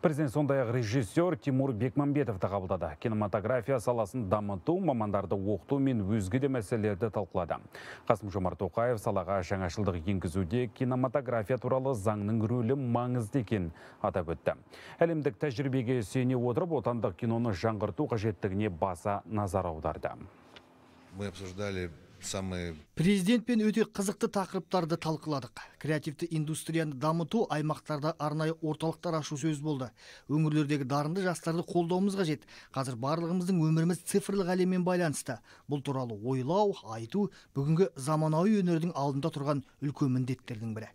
Президент сондай ақ режиссер Тимур Бекмамбетовті қабылдады. Кинематография саласын дамыту, мамандарды оқыту мен өзге де мәселелерді талқылады. Қасым Жомарт Тоқаев салаға жаңашылдық енгізуде кинематография туралы заңның рөлі маңызды екенін атап өтті. Әлемдік тәжірибеге сүйене отырып, отандық киноны жаңғырту қажеттігіне баса назар аударды. Мы обсуждали самые президентпен өте қызықты тақырыптарды талқыладық креативті индустрияны дамыту аймақтарда арнайы орталықтар ашу сөз болды өңірлердегі дарынды жастарды қолдауымыз қажет қазір барлығымыздың өміріміз цифрлық әлеммен байланысты бұл туралы ойлау айту бүгінгі заманауи өнердің алдында тұрған үлкен міндеттердің бірі